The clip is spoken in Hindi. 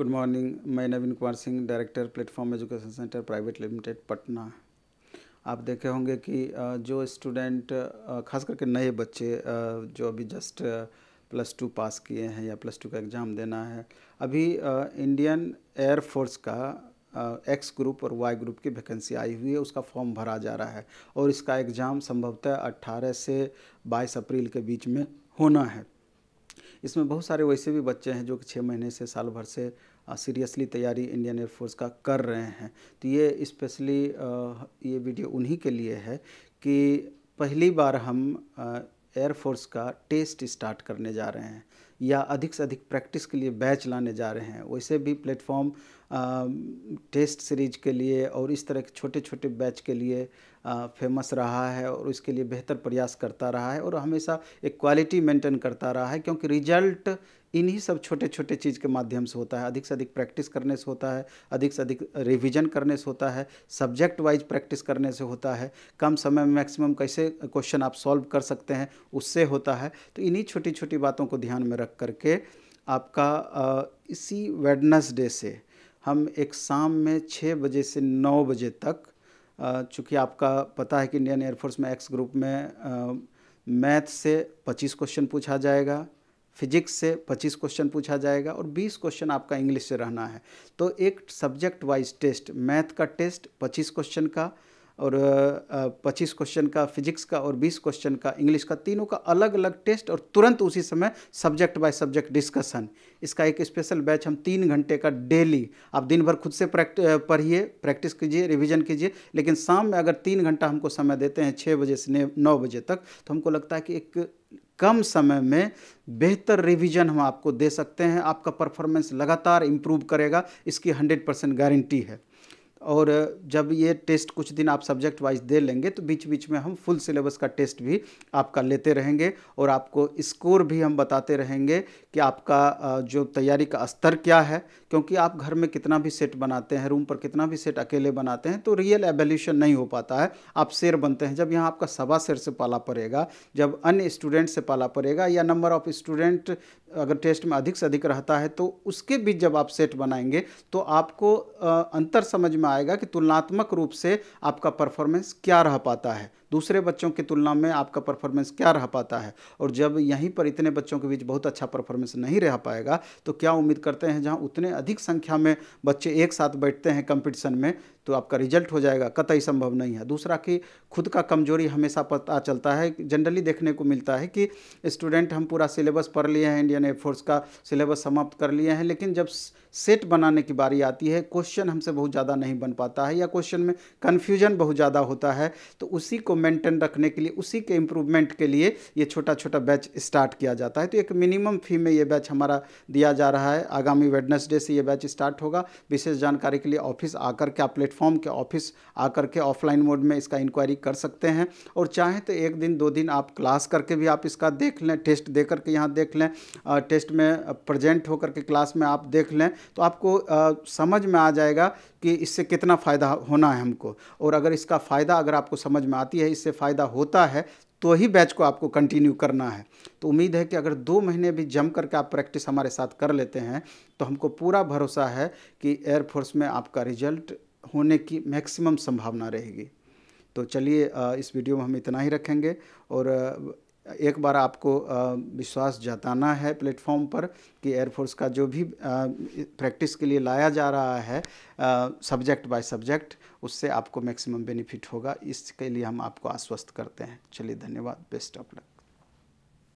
गुड मॉर्निंग मैं Naveen Kumar Singh director Platform Education Centre Private Limited Patna आप देखे होंगे कि जो स्टूडेंट खास करके नए बच्चे जो अभी जस्ट प्लस टू पास किए हैं या प्लस टू का एग्ज़ाम देना है अभी इंडियन एयर फोर्स का एक्स ग्रुप और वाई ग्रुप की वैकेंसी आई हुई है उसका फॉर्म भरा जा रहा है और इसका एग्ज़ाम संभवतः 18 से 22 अप्रैल के बीच में होना है इसमें बहुत सारे वैसे भी बच्चे हैं जो कि छः महीने से साल भर से सीरियसली तैयारी इंडियन एयरफोर्स का कर रहे हैं तो ये स्पेशली ये वीडियो उन्हीं के लिए है कि पहली बार हम एयरफोर्स का टेस्ट स्टार्ट करने जा रहे हैं या अधिक से अधिक प्रैक्टिस के लिए बैच लाने जा रहे हैं वैसे भी प्लेटफॉर्म टेस्ट सीरीज के लिए और इस तरह के छोटे छोटे बैच के लिए फेमस रहा है और इसके लिए बेहतर प्रयास करता रहा है और हमेशा एक क्वालिटी मेंटेन करता रहा है क्योंकि रिजल्ट इन्हीं सब छोटे छोटे चीज़ के माध्यम से होता है अधिक से अधिक प्रैक्टिस करने से होता है अधिक से अधिक रिविज़न करने से होता है सब्जेक्ट वाइज प्रैक्टिस करने से होता है कम समय में मैक्सिमम कैसे क्वेश्चन आप सॉल्व कर सकते हैं उससे होता है तो इन्हीं छोटी छोटी बातों को ध्यान में रख करके आपका इसी वेडनेसडे से हम एक शाम में छः बजे से नौ बजे तक चूँकि आपका पता है कि इंडियन एयरफोर्स में एक्स ग्रुप में मैथ से 25 क्वेश्चन पूछा जाएगा फिजिक्स से 25 क्वेश्चन पूछा जाएगा और 20 क्वेश्चन आपका इंग्लिश से रहना है तो एक सब्जेक्ट वाइज टेस्ट मैथ का टेस्ट 25 क्वेश्चन का और पच्चीस क्वेश्चन का फिजिक्स का और बीस क्वेश्चन का इंग्लिश का तीनों का अलग अलग टेस्ट और तुरंत उसी समय सब्जेक्ट बाय सब्जेक्ट डिस्कशन इसका एक स्पेशल बैच हम तीन घंटे का डेली आप दिन भर खुद से प्रैक्ट पढ़िए प्रैक्टिस कीजिए रिविजन कीजिए लेकिन शाम में अगर तीन घंटा हमको समय देते हैं छः बजे से नौ बजे तक तो हमको लगता है कि एक कम समय में बेहतर रिवीजन हम आपको दे सकते हैं आपका परफॉर्मेंस लगातार इम्प्रूव करेगा इसकी हंड्रेड परसेंट गारंटी है और जब ये टेस्ट कुछ दिन आप सब्जेक्ट वाइज दे लेंगे तो बीच बीच में हम फुल सिलेबस का टेस्ट भी आपका लेते रहेंगे और आपको स्कोर भी हम बताते रहेंगे कि आपका जो तैयारी का स्तर क्या है क्योंकि आप घर में कितना भी सेट बनाते हैं रूम पर कितना भी सेट अकेले बनाते हैं तो रियल एवेल्यूशन नहीं हो पाता है आप शेर बनते हैं जब यहाँ आपका सवा शेर से पाला पड़ेगा जब अन्य स्टूडेंट से पाला पड़ेगा या नंबर ऑफ स्टूडेंट अगर टेस्ट में अधिक से अधिक रहता है तो उसके बीच जब आप सेट बनाएंगे तो आपको अंतर समझ में में आएगा कि तुलनात्मक रूप से आपका परफॉर्मेंस क्या रह पाता है दूसरे बच्चों की तुलना में आपका परफॉर्मेंस क्या रह पाता है और जब यहीं पर इतने बच्चों के बीच बहुत अच्छा परफॉर्मेंस नहीं रह पाएगा तो क्या उम्मीद करते हैं जहाँ उतने अधिक संख्या में बच्चे एक साथ बैठते हैं कंपटीशन में तो आपका रिजल्ट हो जाएगा कतई संभव नहीं है दूसरा कि खुद का कमजोरी हमेशा पता चलता है जनरली देखने को मिलता है कि स्टूडेंट हम पूरा सिलेबस पढ़ लिए हैं इंडियन एयरफोर्स का सिलेबस समाप्त कर लिए हैं लेकिन जब सेट बनाने की बारी आती है क्वेश्चन हमसे बहुत ज़्यादा नहीं बन पाता है या क्वेश्चन में कन्फ्यूजन बहुत ज़्यादा होता है तो उसी को मेंटेन रखने के लिए उसी के इम्प्रूवमेंट के लिए ये छोटा छोटा बैच स्टार्ट किया जाता है तो एक मिनिमम फी में ये बैच हमारा दिया जा रहा है आगामी वेडनेसडे से ये बैच स्टार्ट होगा विशेष जानकारी के लिए ऑफिस आकर के आप प्लेटफॉर्म प्लेटफॉर्म के ऑफिस आकर के ऑफलाइन मोड में इसका इंक्वायरी कर सकते हैं और चाहें तो एक दिन दो दिन आप क्लास करके भी आप इसका देख लें टेस्ट दे करके यहाँ देख लें टेस्ट में प्रजेंट होकर के क्लास में आप देख लें तो आपको समझ में आ जाएगा कि इससे कितना फ़ायदा होना है हमको और अगर इसका फ़ायदा अगर आपको समझ में आती है इससे फ़ायदा होता है तो ही बैच को आपको कंटिन्यू करना है तो उम्मीद है कि अगर दो महीने भी जम करके आप प्रैक्टिस हमारे साथ कर लेते हैं तो हमको पूरा भरोसा है कि एयरफोर्स में आपका रिजल्ट होने की मैक्सिमम संभावना रहेगी तो चलिए इस वीडियो में हम इतना ही रखेंगे और एक बार आपको विश्वास जताना है प्लेटफॉर्म पर कि एयरफोर्स का जो भी प्रैक्टिस के लिए लाया जा रहा है सब्जेक्ट बाय सब्जेक्ट उससे आपको मैक्सिमम बेनिफिट होगा इसके लिए हम आपको आश्वस्त करते हैं चलिए धन्यवाद बेस्ट ऑफ लक